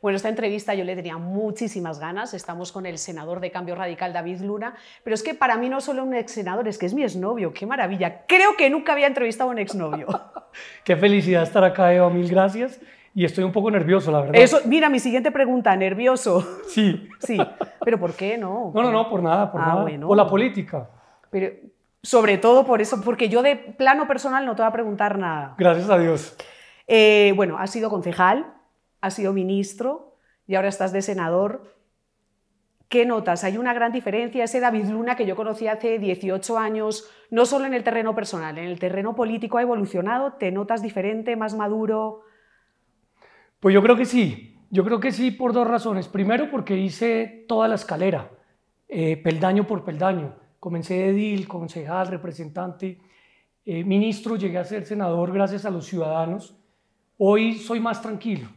Bueno, esta entrevista yo le tenía muchísimas ganas. Estamos con el senador de Cambio Radical, David Luna. Pero es que para mí no solo un ex senador, es que es mi exnovio. ¡Qué maravilla! Creo que nunca había entrevistado a un exnovio. ¡Qué felicidad estar acá, Eva! Mil gracias. Y estoy un poco nervioso, la verdad. Eso, mira, mi siguiente pregunta, nervioso. Sí. Sí. ¿Pero por qué no? No, no, no, por nada, por ah, nada. O la política. Pero sobre todo por eso, porque yo de plano personal no te voy a preguntar nada. Gracias a Dios. Eh, bueno, has sido concejal, has sido ministro y ahora estás de senador. ¿Qué notas? Hay una gran diferencia. Ese David Luna que yo conocí hace 18 años, no solo en el terreno personal, en el terreno político ha evolucionado. ¿Te notas diferente, más maduro? Pues yo creo que sí. Yo creo que sí por dos razones. Primero, porque hice toda la escalera, eh, peldaño por peldaño. Comencé de edil, concejal, representante, eh, ministro, llegué a ser senador gracias a los ciudadanos. Hoy soy más tranquilo.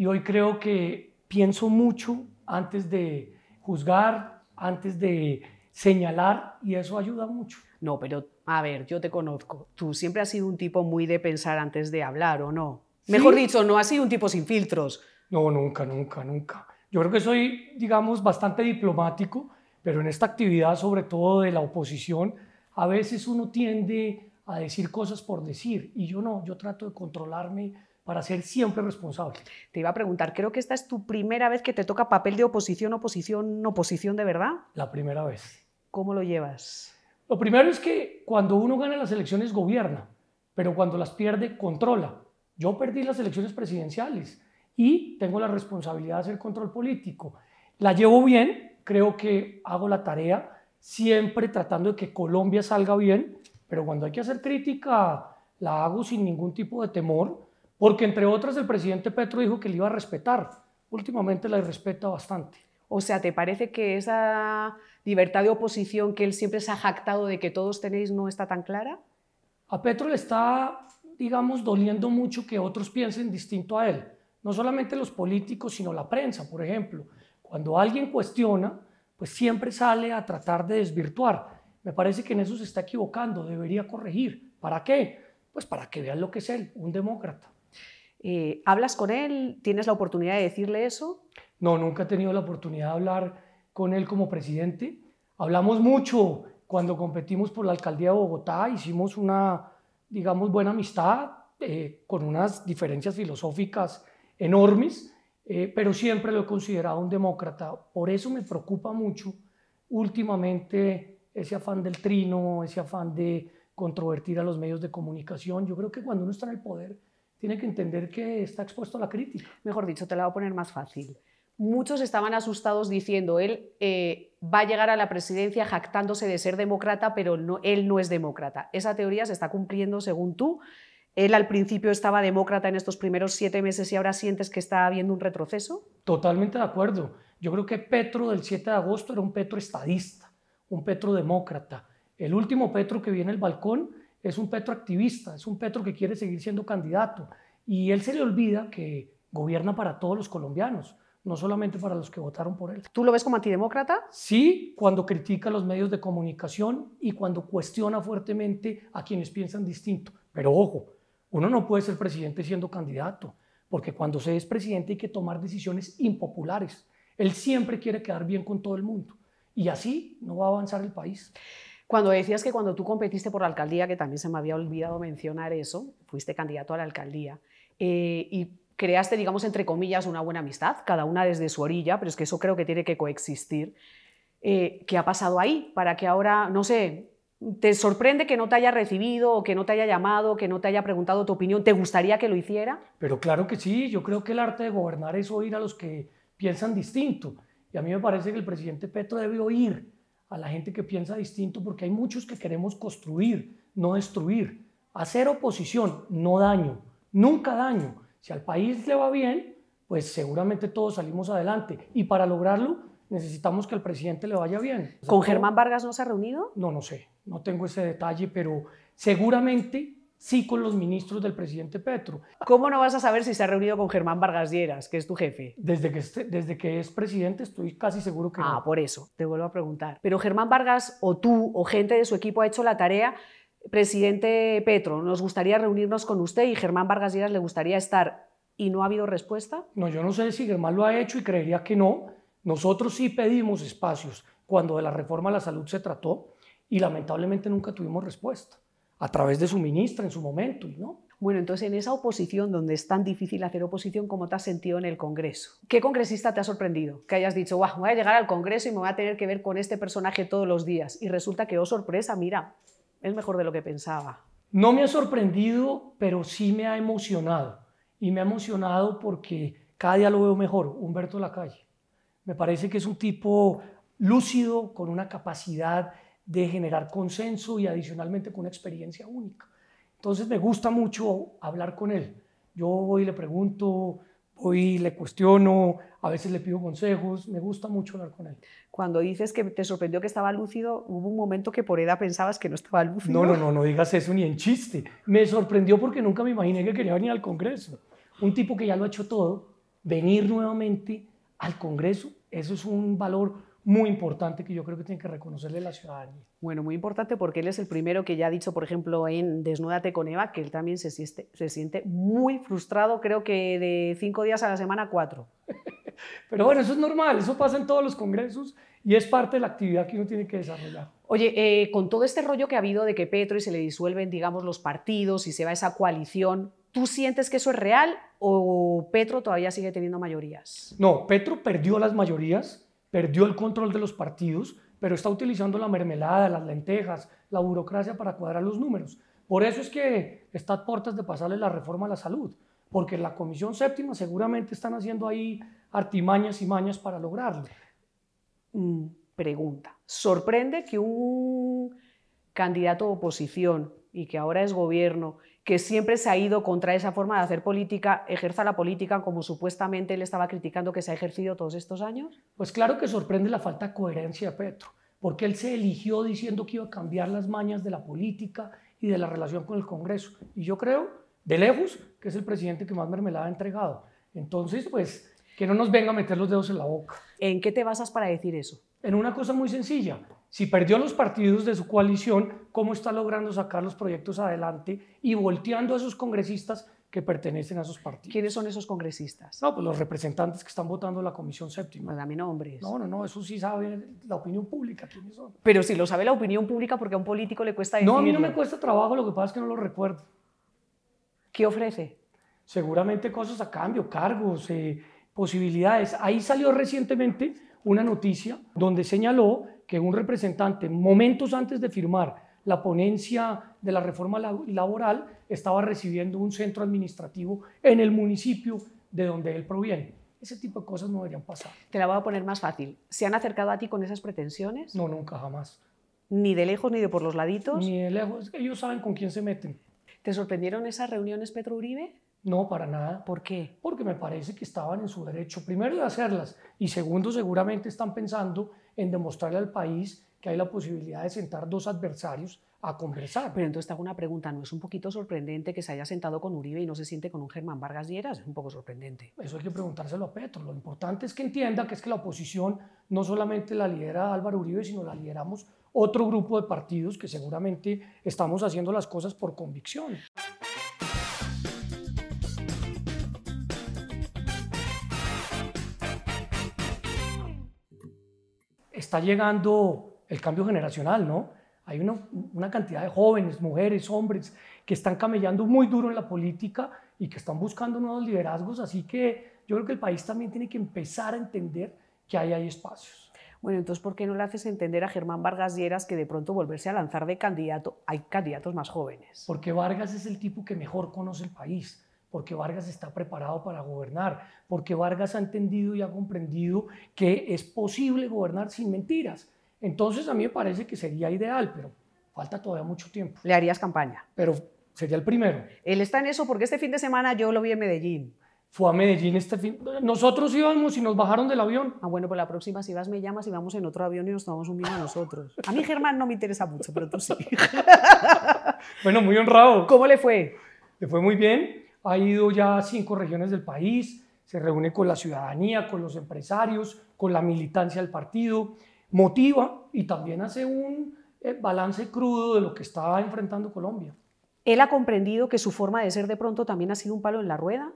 Y hoy creo que pienso mucho antes de juzgar, antes de señalar, y eso ayuda mucho. No, pero a ver, yo te conozco. Tú siempre has sido un tipo muy de pensar antes de hablar, ¿o no? Mejor dicho, no has sido un tipo sin filtros. No, nunca, nunca, nunca. Yo creo que soy, digamos, bastante diplomático, pero en esta actividad, sobre todo de la oposición, a veces uno tiende a decir cosas por decir, y yo no, yo trato de controlarme para ser siempre responsable. Te iba a preguntar, creo que esta es tu primera vez que te toca papel de oposición, oposición, oposición de verdad. La primera vez. ¿Cómo lo llevas? Lo primero es que cuando uno gana las elecciones gobierna, pero cuando las pierde controla. Yo perdí las elecciones presidenciales y tengo la responsabilidad de hacer control político. La llevo bien, creo que hago la tarea siempre tratando de que Colombia salga bien, pero cuando hay que hacer crítica la hago sin ningún tipo de temor porque entre otras el presidente Petro dijo que le iba a respetar. Últimamente la respeta bastante. O sea, ¿te parece que esa libertad de oposición que él siempre se ha jactado de que todos tenéis no está tan clara? A Petro le está, digamos, doliendo mucho que otros piensen distinto a él. No solamente los políticos, sino la prensa, por ejemplo. Cuando alguien cuestiona, pues siempre sale a tratar de desvirtuar. Me parece que en eso se está equivocando, debería corregir. ¿Para qué? Pues para que vean lo que es él, un demócrata. Eh, ¿Hablas con él? ¿Tienes la oportunidad de decirle eso? No, nunca he tenido la oportunidad de hablar con él como presidente. Hablamos mucho cuando competimos por la alcaldía de Bogotá, hicimos una, digamos, buena amistad eh, con unas diferencias filosóficas enormes, eh, pero siempre lo he considerado un demócrata. Por eso me preocupa mucho últimamente ese afán del trino, ese afán de controvertir a los medios de comunicación. Yo creo que cuando uno está en el poder, tiene que entender que está expuesto a la crítica. Mejor dicho, te la voy a poner más fácil. Muchos estaban asustados diciendo, él eh, va a llegar a la presidencia jactándose de ser demócrata, pero él no es demócrata. Esa teoría se está cumpliendo según tú. Él al principio estaba demócrata en estos primeros siete meses y ahora sientes que está habiendo un retroceso. Totalmente de acuerdo. Yo creo que Petro del 7 de agosto era un Petro estadista, un Petro demócrata. El último Petro que viene el balcón es un Petro activista, es un Petro que quiere seguir siendo candidato. Y él se le olvida que gobierna para todos los colombianos, no solamente para los que votaron por él. ¿Tú lo ves como antidemócrata? Sí, cuando critica los medios de comunicación y cuando cuestiona fuertemente a quienes piensan distinto. Pero ojo, uno no puede ser presidente siendo candidato, porque cuando se es presidente hay que tomar decisiones impopulares. Él siempre quiere quedar bien con todo el mundo. Y así no va a avanzar el país. Cuando decías que cuando tú competiste por la alcaldía, que también se me había olvidado mencionar eso, fuiste candidato a la alcaldía eh, y creaste, digamos, entre comillas, una buena amistad, cada una desde su orilla, pero es que eso creo que tiene que coexistir. Eh, ¿Qué ha pasado ahí? Para que ahora, no sé, ¿te sorprende que no te haya recibido que no te haya llamado, que no te haya preguntado tu opinión? ¿Te gustaría que lo hiciera? Pero claro que sí, yo creo que el arte de gobernar es oír a los que piensan distinto. Y a mí me parece que el presidente Petro debe oír a la gente que piensa distinto, porque hay muchos que queremos construir, no destruir, hacer oposición, no daño, nunca daño. Si al país le va bien, pues seguramente todos salimos adelante. Y para lograrlo, necesitamos que al presidente le vaya bien. ¿Con Germán Vargas no se ha reunido? No, no sé, no tengo ese detalle, pero seguramente sí con los ministros del presidente Petro. ¿Cómo no vas a saber si se ha reunido con Germán Vargas Lleras, que es tu jefe? Desde que, es presidente estoy casi seguro que ah, no. Ah, por eso, te vuelvo a preguntar. Pero Germán Vargas o tú o gente de su equipo ha hecho la tarea. Presidente Petro, nos gustaría reunirnos con usted y Germán Vargas Lleras le gustaría estar. ¿Y no ha habido respuesta? No, yo no sé si Germán lo ha hecho y creería que no. Nosotros sí pedimos espacios cuando de la reforma a la salud se trató y lamentablemente nunca tuvimos respuesta a través de su ministra en su momento, ¿no? Bueno, entonces en esa oposición donde es tan difícil hacer oposición, como te has sentido en el Congreso? ¿Qué congresista te ha sorprendido? Que hayas dicho, guau, voy a llegar al Congreso y me voy a tener que ver con este personaje todos los días. Y resulta que, oh sorpresa, mira, es mejor de lo que pensaba. No me ha sorprendido, pero sí me ha emocionado. Y me ha emocionado porque cada día lo veo mejor, Humberto Lacalle. Me parece que es un tipo lúcido, con una capacidad de generar consenso y adicionalmente con una experiencia única. Entonces me gusta mucho hablar con él. Yo voy y le pregunto, voy y le cuestiono, a veces le pido consejos, me gusta mucho hablar con él. Cuando dices que te sorprendió que estaba lúcido, hubo un momento que por edad pensabas que no estaba lúcido. No, no, no, no digas eso ni en chiste. Me sorprendió porque nunca me imaginé que quería venir al Congreso. Un tipo que ya lo ha hecho todo, venir nuevamente al Congreso, eso es un valor muy importante que yo creo que tiene que reconocerle la ciudadanía. Bueno, muy importante porque él es el primero que ya ha dicho, por ejemplo, en Desnúdate con Eva, que él también se, siente, se siente muy frustrado, creo que de cinco días a la semana, cuatro. Pero bueno, eso es normal, eso pasa en todos los congresos y es parte de la actividad que uno tiene que desarrollar. Oye, eh, con todo este rollo que ha habido de que Petro y se le disuelven, digamos, los partidos y se va esa coalición, ¿tú sientes que eso es real o Petro todavía sigue teniendo mayorías? No, Petro perdió las mayorías perdió el control de los partidos, pero está utilizando la mermelada, las lentejas, la burocracia para cuadrar los números. Por eso es que está a puertas de pasarle la reforma a la salud, porque la Comisión Séptima seguramente están haciendo ahí artimañas y mañas para lograrlo. Mm, pregunta. ¿Sorprende que un candidato de oposición y que ahora es gobierno, que siempre se ha ido contra esa forma de hacer política, ejerza la política como supuestamente él estaba criticando que se ha ejercido todos estos años? Pues claro que sorprende la falta de coherencia de Petro, porque él se eligió diciendo que iba a cambiar las mañas de la política y de la relación con el Congreso. Y yo creo, de lejos, que es el presidente que más mermelada ha entregado. Entonces, pues, que no nos venga a meter los dedos en la boca. ¿En qué te basas para decir eso? En una cosa muy sencilla, si perdió los partidos de su coalición, ¿cómo está logrando sacar los proyectos adelante y volteando a esos congresistas que pertenecen a esos partidos? ¿Quiénes son esos congresistas? No, pues los representantes que están votando la Comisión Séptima. Pues dame nombres. No, no, no, eso sí sabe la opinión pública quiénes son. Pero si lo sabe la opinión pública, porque a un político le cuesta decirlo. No, a mí no me cuesta trabajo, lo que pasa es que no lo recuerdo. ¿Qué ofrece? Seguramente cosas a cambio, cargos, eh, posibilidades. Ahí salió recientemente una noticia donde señaló que un representante, momentos antes de firmar la ponencia de la reforma laboral, estaba recibiendo un centro administrativo en el municipio de donde él proviene. Ese tipo de cosas no deberían pasar. Te la voy a poner más fácil. ¿Se han acercado a ti con esas pretensiones? No, nunca, jamás. ¿Ni de lejos ni de por los laditos? Ni de lejos. Ellos saben con quién se meten. ¿Te sorprendieron esas reuniones, Petro Uribe? No, para nada. ¿Por qué? Porque me parece que estaban en su derecho, primero, de hacerlas y segundo, seguramente están pensando en demostrarle al país que hay la posibilidad de sentar dos adversarios a conversar. Pero entonces te una pregunta, ¿no es un poquito sorprendente que se haya sentado con Uribe y no se siente con un Germán Vargas Lleras? Es un poco sorprendente. Eso hay que preguntárselo a Petro. Lo importante es que entienda que es que la oposición no solamente la lidera Álvaro Uribe, sino la lideramos otro grupo de partidos que seguramente estamos haciendo las cosas por convicción. está llegando el cambio generacional, ¿no? Hay una, cantidad de jóvenes, mujeres, hombres que están camellando muy duro en la política y que están buscando nuevos liderazgos, así que yo creo que el país también tiene que empezar a entender que ahí hay espacios. Bueno, entonces, ¿por qué no le haces entender a Germán Vargas Lleras que de pronto volverse a lanzar de candidato? Hay candidatos más jóvenes. Porque Vargas es el tipo que mejor conoce el país porque Vargas está preparado para gobernar, porque Vargas ha entendido y ha comprendido que es posible gobernar sin mentiras. Entonces a mí me parece que sería ideal, pero falta todavía mucho tiempo. Le harías campaña. Pero sería el primero. Él está en eso porque este fin de semana yo lo vi en Medellín. Fue a Medellín este fin. Nosotros íbamos y nos bajaron del avión. Ah, bueno, pues la próxima, si vas, me llamas y vamos en otro avión y nos tomamos un vino nosotros. A mí Germán no me interesa mucho, pero tú sí. bueno, muy honrado. ¿Cómo le fue? Le fue muy bien ha ido ya a cinco regiones del país, se reúne con la ciudadanía, con los empresarios, con la militancia del partido, motiva y también hace un eh, balance crudo de lo que está enfrentando Colombia. ¿Él ha comprendido que su forma de ser de pronto también ha sido un palo en la rueda?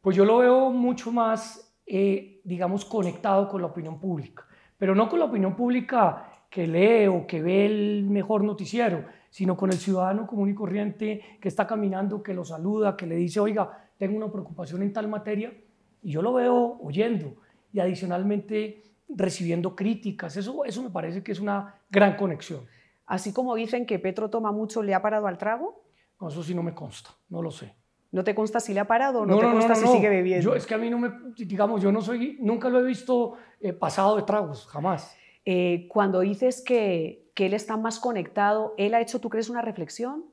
Pues yo lo veo mucho más, eh, digamos, conectado con la opinión pública, pero no con la opinión pública que lee o que ve el mejor noticiero, sino con el ciudadano común y corriente que está caminando, que lo saluda, que le dice, oiga, tengo una preocupación en tal materia, y yo lo veo oyendo y adicionalmente recibiendo críticas. Eso, eso me parece que es una gran conexión. Así como dicen que Petro toma mucho, ¿le ha parado al trago? eso sí no me consta, no lo sé. ¿No te consta si le ha parado o no, te consta si sigue bebiendo? es que a mí no me, digamos, yo no soy, nunca lo he visto eh, pasado de tragos, jamás. Eh, cuando dices que, él está más conectado, ¿él ha hecho, tú crees, una reflexión?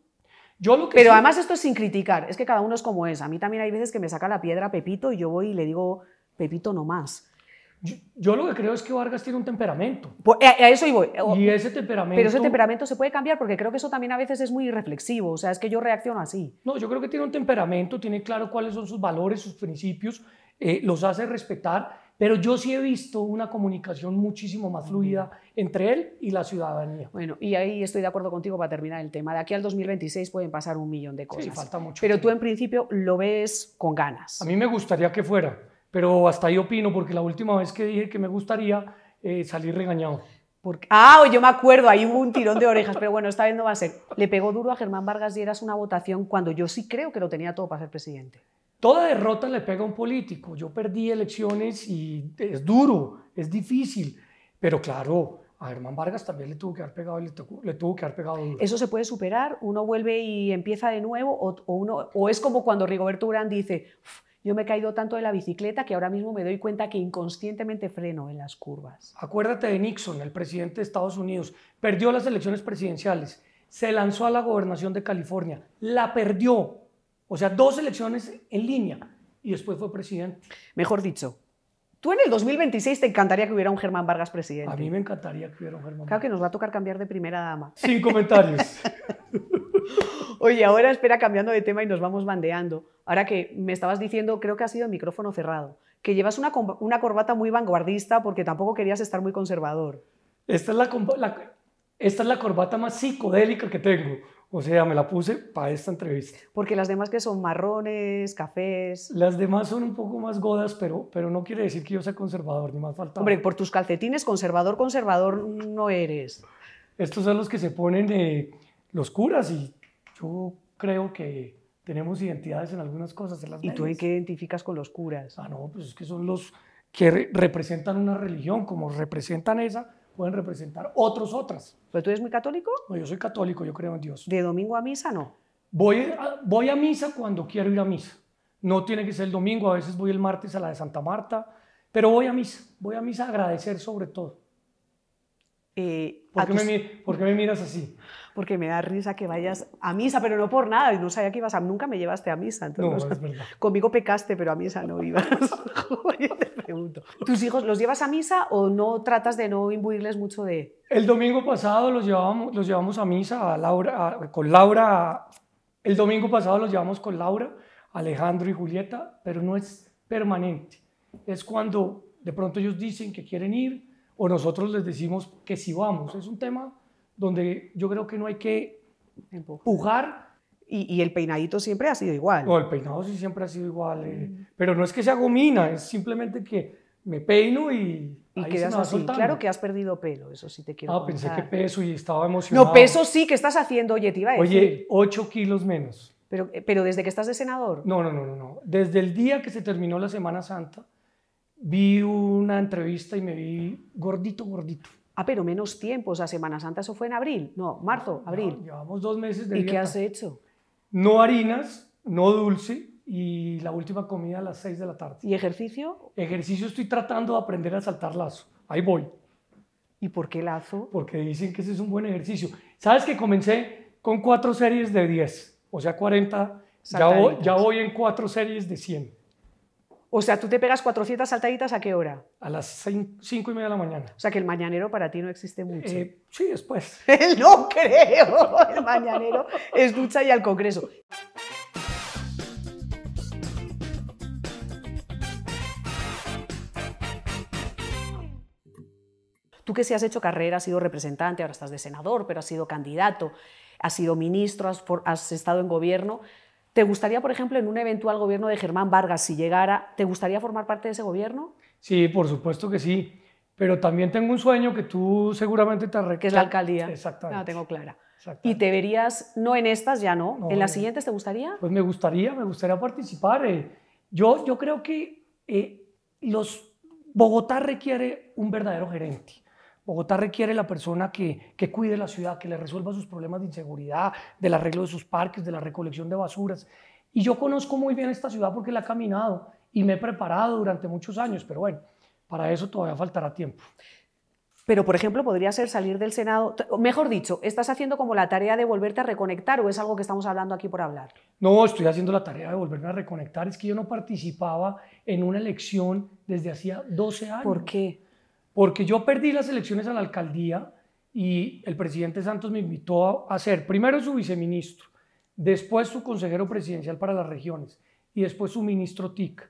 Yo lo que Pero además esto es sin criticar, es que cada uno es como es. A mí también hay veces que me saca la piedra Pepito y yo voy y le digo, Pepito no más. Yo, lo que creo es que Vargas tiene un temperamento. Pues, eh, a, eso iba. Eh, y ese temperamento... Pero ese temperamento se puede cambiar porque creo que eso también a veces es muy reflexivo, o sea, es que yo reacciono así. No, yo creo que tiene un temperamento, tiene claro cuáles son sus valores, sus principios, los hace respetar pero yo sí he visto una comunicación muchísimo más fluida entre él y la ciudadanía. Bueno, y ahí estoy de acuerdo contigo para terminar el tema. De aquí al 2026 pueden pasar un millón de cosas. Sí, falta mucho. Pero tú en principio lo ves con ganas. A mí me gustaría que fuera, pero hasta ahí opino, porque la última vez que dije que me gustaría, eh, salir regañado. Porque, ah, yo me acuerdo, ahí hubo un tirón de orejas, pero bueno, esta vez no va a ser. Le pegó duro a Germán Vargas y eras una votación cuando yo sí creo que lo tenía todo para ser presidente. Toda derrota le pega a un político. Yo perdí elecciones y es duro, es difícil, pero claro, a Germán Vargas también le tuvo que haber pegado, le, tuvo, que haber pegado ¿Eso se puede superar? ¿Uno vuelve y empieza de nuevo? ¿O, uno, o es como cuando Rigoberto Urán dice, yo me he caído tanto de la bicicleta que ahora mismo me doy cuenta que inconscientemente freno en las curvas? Acuérdate de Nixon, el presidente de Estados Unidos. Perdió las elecciones presidenciales, se lanzó a la gobernación de California, la perdió, o sea, dos elecciones en línea y después fue presidente. Mejor dicho, tú en el 2026 te encantaría que hubiera un Germán Vargas presidente. A mí me encantaría que hubiera un Germán Vargas. Claro que nos va a tocar cambiar de primera dama. Sin comentarios. Oye, ahora espera cambiando de tema y nos vamos bandeando. Ahora que me estabas diciendo, creo que ha sido el micrófono cerrado, que llevas una, corbata muy vanguardista porque tampoco querías estar muy conservador. Esta es la, esta es la corbata más psicodélica que tengo. O sea, me la puse para esta entrevista. Porque las demás que son marrones, cafés. Las demás son un poco más godas, pero, pero no quiere decir que yo sea conservador, ni más falta. Hombre, por tus calcetines, conservador, conservador no eres. Estos son los que se ponen eh, los curas y yo creo que tenemos identidades en algunas cosas. las ¿Y tú en qué identificas con los curas? Ah, no, pues es que son los que representan una religión, como representan esa, pueden representar otros otras. ¿Pero tú eres muy católico? No, yo soy católico, yo creo en Dios. ¿De domingo a misa no? Voy a, voy a misa cuando quiero ir a misa. No tiene que ser el domingo, a veces voy el martes a la de Santa Marta, pero voy a misa, voy a misa a agradecer sobre todo. Eh, ¿Por, qué me, miras así? Porque me da risa que vayas a misa, pero no por nada. Y no sabía que ibas a... Nunca me llevaste a misa. Entonces, no, Conmigo pecaste, pero a misa no ibas. ¿Tus hijos los llevas a misa o no tratas de no imbuirles mucho de...? El domingo pasado los llevamos, los llevamos a misa a con Laura. El domingo pasado los llevamos con Laura, Alejandro y Julieta, pero no es permanente. Es cuando de pronto ellos dicen que quieren ir o nosotros les decimos que sí vamos. Es un tema donde yo creo que no hay que empujar y, el peinadito siempre ha sido igual. No, el peinado sí siempre ha sido igual. Eh. Mm. Pero no es que sea gomina, es simplemente que me peino y. Y ahí quedas así. Claro que has perdido pelo, eso sí te quiero Ah, pensé que peso y estaba emocionado. No, peso sí que estás haciendo, oye, te iba Oye, ocho kilos menos. Pero, eh, pero desde que estás de senador. No, no, no, no, no. Desde el día que se terminó la Semana Santa, vi una entrevista y me vi gordito, gordito. Ah, pero menos tiempo, o sea, Semana Santa, eso fue en abril. No, marzo, abril. llevamos dos meses de ¿Y qué has hecho? no harinas, no dulce y la última comida a las 6 de la tarde. ¿Y ejercicio? Ejercicio estoy tratando de aprender a saltar lazo. Ahí voy. ¿Y por qué lazo? Porque dicen que ese es un buen ejercicio. Sabes que comencé con cuatro series de 10, o sea, 40. Ya voy, ya voy en cuatro series de 100. O sea, tú te pegas 400 saltaditas a qué hora? A las 5 y media de la mañana. O sea, que el mañanero para ti no existe mucho. Eh, sí, después. Eh, no creo. El mañanero es ducha y al Congreso. Tú que si has hecho carrera, has sido representante, ahora estás de senador, pero has sido candidato, has sido ministro, has estado en gobierno. ¿Te gustaría, por ejemplo, en un eventual gobierno de Germán Vargas, si llegara, ¿te gustaría formar parte de ese gobierno? Sí, por supuesto que sí. Pero también tengo un sueño que tú seguramente te reques Que es la alcaldía. Exactamente. Ah, tengo clara. Y te verías, no en estas, ya no, en las siguientes, ¿te gustaría? Pues me gustaría, me gustaría participar. Eh. Yo, yo creo que eh, Bogotá requiere un verdadero gerente. Bogotá requiere la persona que, cuide la ciudad, que le resuelva sus problemas de inseguridad, del arreglo de sus parques, de la recolección de basuras. Y yo conozco muy bien esta ciudad porque la he caminado y me he preparado durante muchos años, pero bueno, para eso todavía faltará tiempo. Pero, por ejemplo, podría ser salir del Senado, mejor dicho, ¿estás haciendo como la tarea de volverte a reconectar o es algo que estamos hablando aquí por hablar? No, estoy haciendo la tarea de volverme a reconectar. Es que yo no participaba en una elección desde hacía 12 años. ¿Por qué? porque yo perdí las elecciones a la alcaldía y el presidente Santos me invitó a, ser primero su viceministro, después su consejero presidencial para las regiones y después su ministro TIC.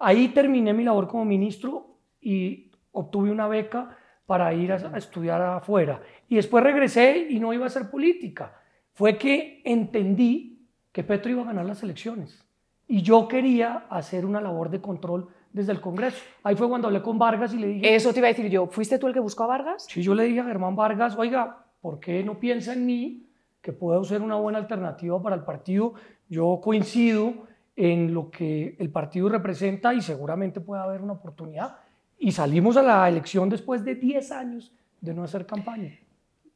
Ahí terminé mi labor como ministro y obtuve una beca para ir a, estudiar afuera. Y después regresé y no iba a ser política. Fue que entendí que Petro iba a ganar las elecciones y yo quería hacer una labor de control desde el Congreso. Ahí fue cuando hablé con Vargas y le dije... Eso te iba a decir yo, ¿fuiste tú el que buscó a Vargas? Sí, yo le dije a Germán Vargas, oiga, ¿por qué no piensa en mí que puedo ser una buena alternativa para el partido? Yo coincido en lo que el partido representa y seguramente puede haber una oportunidad. Y salimos a la elección después de 10 años de no hacer campaña.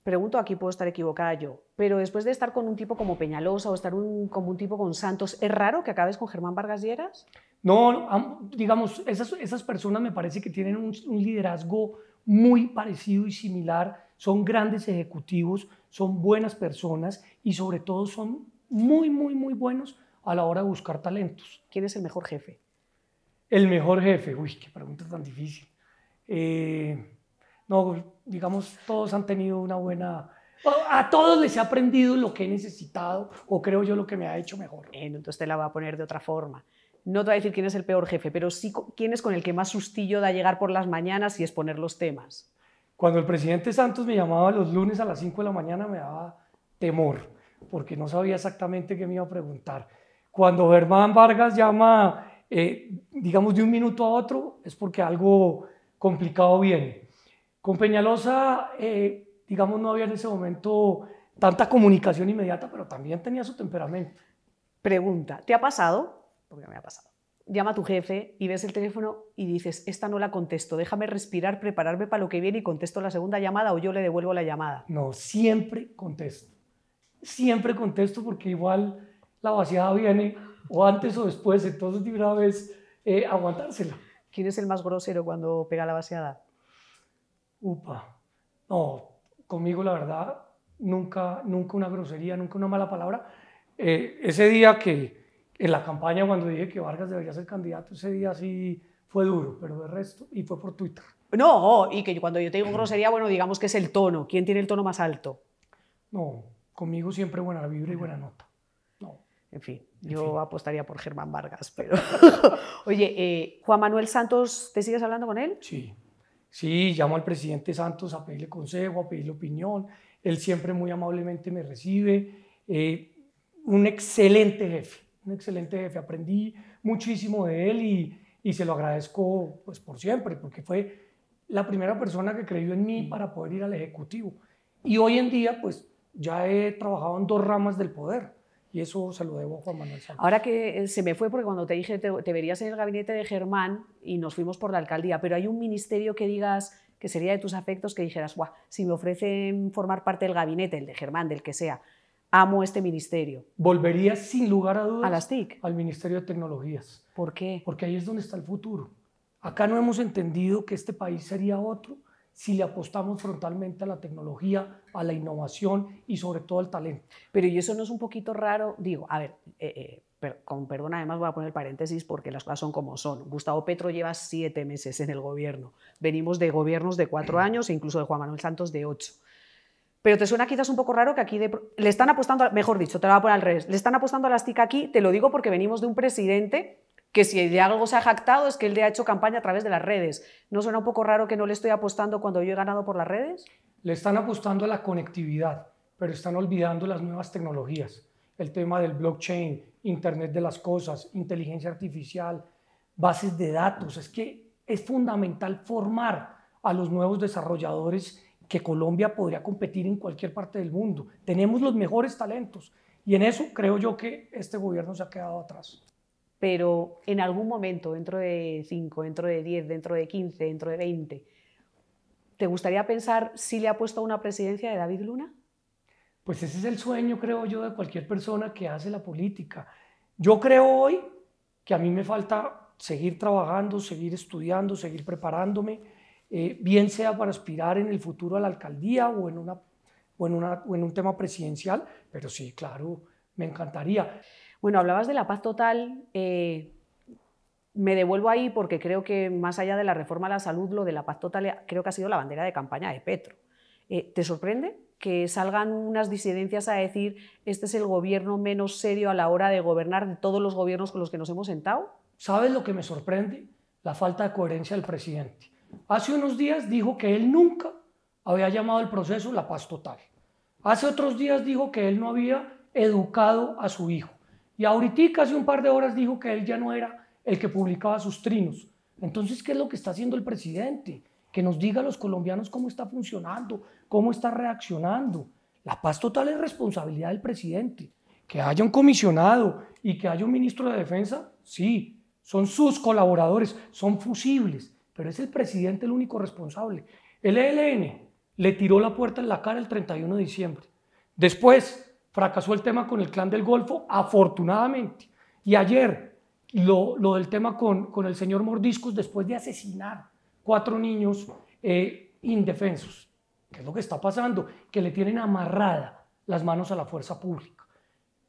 Pregunto, aquí puedo estar equivocada yo, pero después de estar con un tipo como Peñalosa o estar un, como un tipo con Santos, ¿es raro que acabes con Germán Vargas Lleras? No, digamos, esas, esas personas me parece que tienen un, liderazgo muy parecido y similar, son grandes ejecutivos, son buenas personas y sobre todo son muy, muy, muy buenos a la hora de buscar talentos. ¿Quién es el mejor jefe? El mejor jefe, uy, qué pregunta tan difícil. Eh, no, digamos, todos han tenido una buena... A todos les he aprendido lo que he necesitado o creo yo lo que me ha hecho mejor. entonces te la va a poner de otra forma no te voy a decir quién es el peor jefe, pero sí quién es con el que más sustillo da llegar por las mañanas y exponer los temas. Cuando el presidente Santos me llamaba los lunes a las 5 de la mañana me daba temor, porque no sabía exactamente qué me iba a preguntar. Cuando Germán Vargas llama, eh, digamos, de un minuto a otro, es porque algo complicado viene. Con Peñalosa, eh, digamos, no había en ese momento tanta comunicación inmediata, pero también tenía su temperamento. Pregunta, ¿te ha pasado porque me ha pasado. Llama a tu jefe y ves el teléfono y dices, esta no la contesto, déjame respirar, prepararme para lo que viene y contesto la segunda llamada o yo le devuelvo la llamada. No, siempre contesto. Siempre contesto porque igual la vaciada viene o antes o después, entonces de una vez eh, aguantársela. ¿Quién es el más grosero cuando pega la vaciada? Upa. No, conmigo la verdad, nunca, nunca una grosería, nunca una mala palabra. Eh, ese día que, en la campaña cuando dije que Vargas debería ser candidato, ese día sí fue duro, pero de resto, y fue por Twitter. No, y que cuando yo tengo digo grosería, bueno, digamos que es el tono. ¿Quién tiene el tono más alto? No, conmigo siempre buena vibra y buena nota. No. En fin, yo apostaría por Germán Vargas, pero... Oye, eh, Juan Manuel Santos, ¿te sigues hablando con él? Sí, sí, llamo al presidente Santos a pedirle consejo, a pedirle opinión. Él siempre muy amablemente me recibe. Eh, un excelente jefe un excelente jefe, aprendí muchísimo de él y, y se lo agradezco pues por siempre, porque fue la primera persona que creyó en mí mm. para poder ir al Ejecutivo. Y hoy en día, pues ya he trabajado en dos ramas del poder. Y eso se lo debo a Juan Manuel Santos. Ahora que eh, se me fue, porque cuando te dije te, verías en el gabinete de Germán y nos fuimos por la alcaldía, pero hay un ministerio que digas que sería de tus afectos, que dijeras, si me ofrecen formar parte del gabinete, el de Germán, del que sea, amo este ministerio. Volvería sin lugar a dudas a las TIC. al Ministerio de Tecnologías. ¿Por qué? Porque ahí es donde está el futuro. Acá no hemos entendido que este país sería otro si le apostamos frontalmente a la tecnología, a la innovación y sobre todo al talento. Pero y eso no es un poquito raro, digo, a ver, eh, eh, con perdón, además voy a poner paréntesis porque las cosas son como son. Gustavo Petro lleva siete meses en el gobierno, venimos de gobiernos de cuatro años e incluso de Juan Manuel Santos de ocho. Pero te suena quizás un poco raro que aquí le están apostando, mejor dicho, te lo voy a poner al revés, le están apostando a las TIC aquí, te lo digo porque venimos de un presidente que si de algo se ha jactado es que él le ha hecho campaña a través de las redes. ¿No suena un poco raro que no le estoy apostando cuando yo he ganado por las redes? Le están apostando a la conectividad, pero están olvidando las nuevas tecnologías. El tema del blockchain, Internet de las Cosas, inteligencia artificial, bases de datos. Es que es fundamental formar a los nuevos desarrolladores que Colombia podría competir en cualquier parte del mundo. Tenemos los mejores talentos y en eso creo yo que este gobierno se ha quedado atrás. Pero en algún momento, dentro de 5, dentro de 10, dentro de 15, dentro de 20, ¿te gustaría pensar si le ha puesto una presidencia de David Luna? Pues ese es el sueño, creo yo, de cualquier persona que hace la política. Yo creo hoy que a mí me falta seguir trabajando, seguir estudiando, seguir preparándome eh, bien sea para aspirar en el futuro a la alcaldía o en, una, en, un tema presidencial, pero sí, claro, me encantaría. Bueno, hablabas de la paz total. Eh, me devuelvo ahí porque creo que más allá de la reforma a la salud, lo de la paz total creo que ha sido la bandera de campaña de Petro. Eh, ¿Te sorprende que salgan unas disidencias a decir este es el gobierno menos serio a la hora de gobernar de todos los gobiernos con los que nos hemos sentado? ¿Sabes lo que me sorprende? La falta de coherencia del presidente hace unos días dijo que él nunca había llamado al proceso la paz total. Hace otros días dijo que él no había educado a su hijo. Y ahorita, hace un par de horas, dijo que él ya no era el que publicaba sus trinos. Entonces, ¿qué es lo que está haciendo el presidente? Que nos diga a los colombianos cómo está funcionando, cómo está reaccionando. La paz total es responsabilidad del presidente. Que haya un comisionado y que haya un ministro de defensa, sí, son sus colaboradores, son fusibles, pero es el presidente el único responsable. El ELN le tiró la puerta en la cara el 31 de diciembre. Después fracasó el tema con el clan del Golfo, afortunadamente. Y ayer lo, del tema con, el señor Mordiscos después de asesinar cuatro niños eh, indefensos. ¿Qué es lo que está pasando? Que le tienen amarrada las manos a la fuerza pública.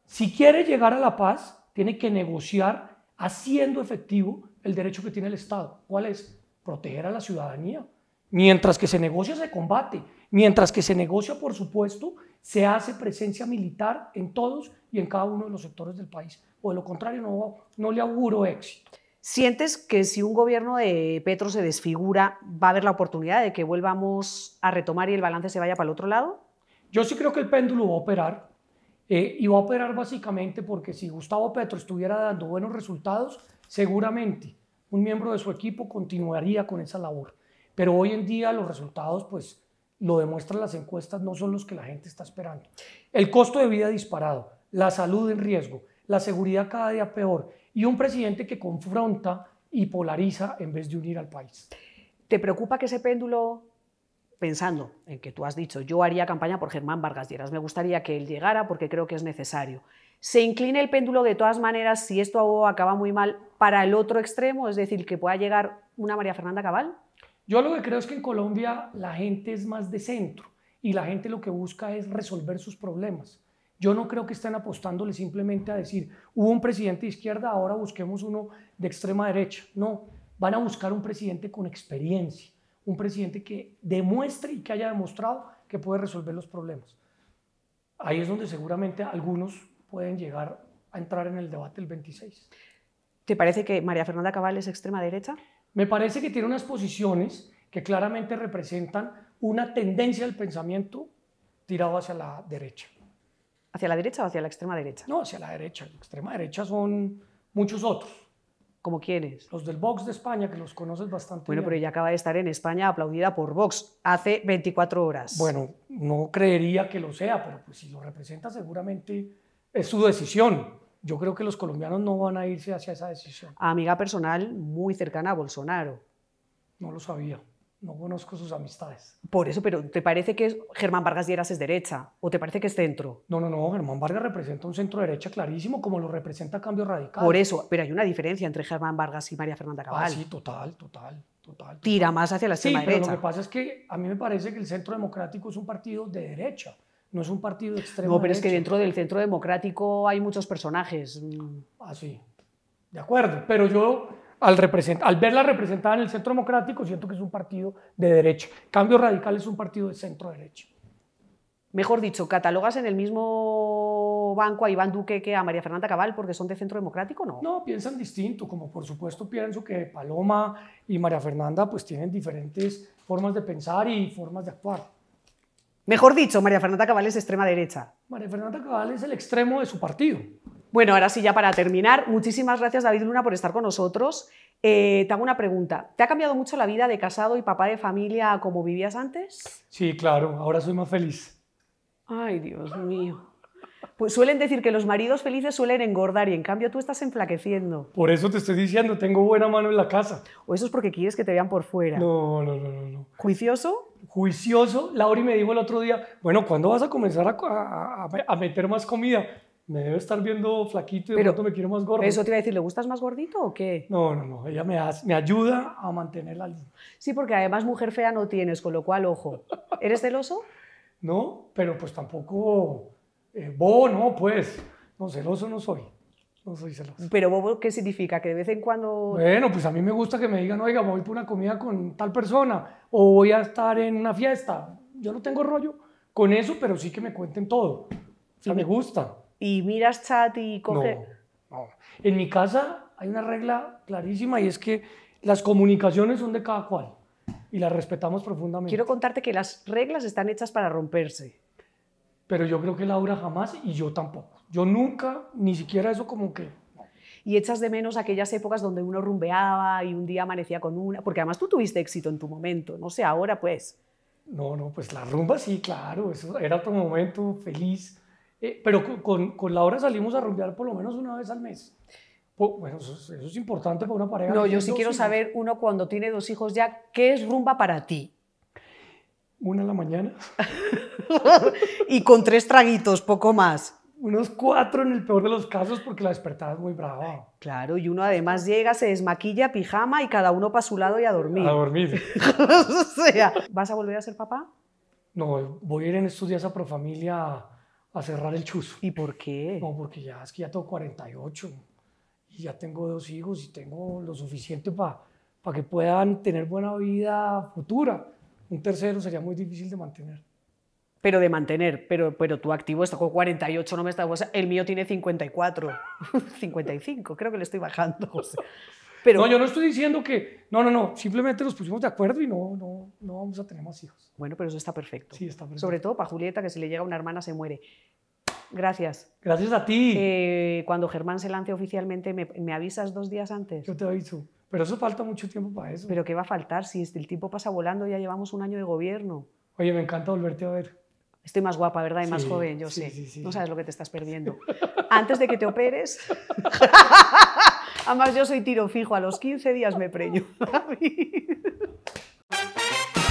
Si quiere llegar a la paz, tiene que negociar haciendo efectivo el derecho que tiene el Estado. ¿Cuál es? proteger a la ciudadanía. Mientras que se negocia, se combate. Mientras que se negocia, por supuesto, se hace presencia militar en todos y en cada uno de los sectores del país. O de lo contrario, no, no le auguro éxito. ¿Sientes que si un gobierno de Petro se desfigura, va a haber la oportunidad de que volvamos a retomar y el balance se vaya para el otro lado? Yo sí creo que el péndulo va a operar. Eh, y va a operar básicamente porque si Gustavo Petro estuviera dando buenos resultados, seguramente un miembro de su equipo continuaría con esa labor. Pero hoy en día los resultados, pues lo demuestran las encuestas, no son los que la gente está esperando. El costo de vida disparado, la salud en riesgo, la seguridad cada día peor y un presidente que confronta y polariza en vez de unir al país. ¿Te preocupa que ese péndulo pensando en que tú has dicho, yo haría campaña por Germán Vargas Lleras, me gustaría que él llegara porque creo que es necesario. Se inclina el péndulo de todas maneras, si esto acaba muy mal, para el otro extremo, es decir, que pueda llegar una María Fernanda Cabal. Yo lo que creo es que en Colombia la gente es más de centro y la gente lo que busca es resolver sus problemas. Yo no creo que estén apostándole simplemente a decir, hubo un presidente de izquierda, ahora busquemos uno de extrema derecha. No, van a buscar un presidente con experiencia un presidente que demuestre y que haya demostrado que puede resolver los problemas. Ahí es donde seguramente algunos pueden llegar a entrar en el debate el 26. ¿Te parece que María Fernanda Cabal es extrema derecha? Me parece que tiene unas posiciones que claramente representan una tendencia del pensamiento tirado hacia la derecha. ¿Hacia la derecha o hacia la extrema derecha? No, hacia la derecha. La extrema derecha son muchos otros. ¿Como quiénes? Los del Vox de España, que los conoces bastante. Bueno, pero ella acaba de estar en España aplaudida por Vox hace 24 horas. Bueno, no creería que lo sea, pero pues si lo representa seguramente es su decisión. Yo creo que los colombianos no van a irse hacia esa decisión. Amiga personal muy cercana a Bolsonaro. No lo sabía no conozco sus amistades. Por eso, pero ¿te parece que Germán Vargas Lleras es derecha o te parece que es centro? No, no, no, Germán Vargas representa un centro derecha clarísimo como lo representa Cambio Radical. Por eso, pero hay una diferencia entre Germán Vargas y María Fernanda ah, Cabal. Ah, sí, total, total, total. Tira más hacia la extrema sí, Pero lo que pasa es que a mí me parece que el Centro Democrático es un partido de derecha, no es un partido extremo. No, pero es que dentro del Centro Democrático hay muchos personajes. Mm. Ah, sí, de acuerdo, pero yo al, al verla representada en el Centro Democrático, siento que es un partido de derecha. Cambio Radical es un partido de centro-derecha. Mejor dicho, ¿catalogas en el mismo banco a Iván Duque que a María Fernanda Cabal porque son de centro democrático no? No, piensan distinto, como por supuesto pienso que Paloma y María Fernanda pues tienen diferentes formas de pensar y formas de actuar. Mejor dicho, María Fernanda Cabal es extrema derecha. María Fernanda Cabal es el extremo de su partido. Bueno, ahora sí, ya para terminar, muchísimas gracias David Luna por estar con nosotros. Eh, te hago una pregunta. ¿Te ha cambiado mucho la vida de casado y papá de familia como vivías antes? Sí, claro, ahora soy más feliz. Ay, Dios mío. Pues suelen decir que los maridos felices suelen engordar y en cambio tú estás enflaqueciendo. Por eso te estoy diciendo, tengo buena mano en la casa. O eso es porque quieres que te vean por fuera. No, no, no, no. ¿Juicioso? Juicioso. Lauri me dijo el otro día, bueno, ¿cuándo vas a comenzar a, a meter más comida? me debe estar viendo flaquito y pronto me quiero más gordo. Eso te iba a decir, ¿le gustas más gordito o qué? No, no, no, ella me, me ayuda a mantener la línea. Sí, porque además mujer fea no tienes, con lo cual, ojo, ¿eres celoso? no, pero pues tampoco eh, no, pues, no, celoso no soy. No soy celoso. Pero bobo, ¿qué significa? Que de vez en cuando... Bueno, pues a mí me gusta que me digan, oiga, voy por una comida con tal persona o voy a estar en una fiesta. Yo no tengo rollo con eso, pero sí que me cuenten todo. O sea, me gusta y miras chat y coge. No, no. En mi casa hay una regla clarísima y es que las comunicaciones son de cada cual y las respetamos profundamente. Quiero contarte que las reglas están hechas para romperse. Pero yo creo que Laura jamás y yo tampoco. Yo nunca, ni siquiera eso como que... Y echas de menos aquellas épocas donde uno rumbeaba y un día amanecía con una, porque además tú tuviste éxito en tu momento, no sé, ahora pues. No, no, pues la rumba sí, claro, eso era tu momento feliz eh, pero con, con, hora Laura salimos a rumbear por lo menos una vez al mes. Bueno, eso, es importante para una pareja. No, yo sí quiero saber, uno cuando tiene dos hijos ya, ¿qué es rumba para ti? Una en la mañana. y con tres traguitos, poco más. Unos cuatro en el peor de los casos porque la despertada es muy brava. Claro, y uno además llega, se desmaquilla, pijama y cada uno para su lado y a dormir. A dormir. o sea, ¿vas a volver a ser papá? No, voy a ir en estos días a Profamilia a cerrar el chuzo. ¿Y por qué? No, porque ya es que ya tengo 48 y ya tengo dos hijos y tengo lo suficiente para para que puedan tener buena vida futura. Un tercero sería muy difícil de mantener. Pero de mantener, pero, pero tú activo está con 48, no me está. el mío tiene 54, 55, creo que le estoy bajando no, yo no estoy diciendo que, no, no, no, simplemente nos pusimos de acuerdo y no, no, no vamos a tener más hijos. Bueno, pero eso está perfecto. Sí, está perfecto. Sobre todo para Julieta, que si le llega una hermana se muere. Gracias. Gracias a ti. Eh, cuando Germán se lance oficialmente, ¿me, ¿me, avisas dos días antes? Yo te aviso. Pero eso falta mucho tiempo para eso. ¿Pero qué va a faltar? Si el tiempo pasa volando, ya llevamos un año de gobierno. Oye, me encanta volverte a ver. Estoy más guapa, ¿verdad? Y más joven, yo sé. no sabes lo que te estás perdiendo. Antes de que te operes... Además, yo soy tiro fijo, a los 15 días me preño.